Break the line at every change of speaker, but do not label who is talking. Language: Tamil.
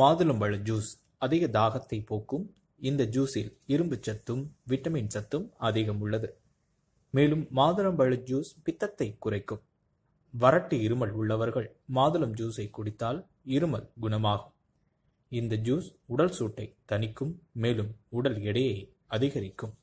மாதுளம்பழ ஜூஸ் அதிக தாகத்தை போக்கும் இந்த ஜூஸில் இரும்பு சத்தும் விட்டமின் சத்தும் அதிகம் உள்ளது மேலும் மாதுளம்பழ ஜூஸ் பித்தத்தை குறைக்கும் வறட்டு இருமல் உள்ளவர்கள் மாதுளம் ஜூஸை குடித்தால் இருமல் குணமாகும் இந்த ஜூஸ் உடல் சூட்டை தணிக்கும் மேலும் உடல் எடையை அதிகரிக்கும்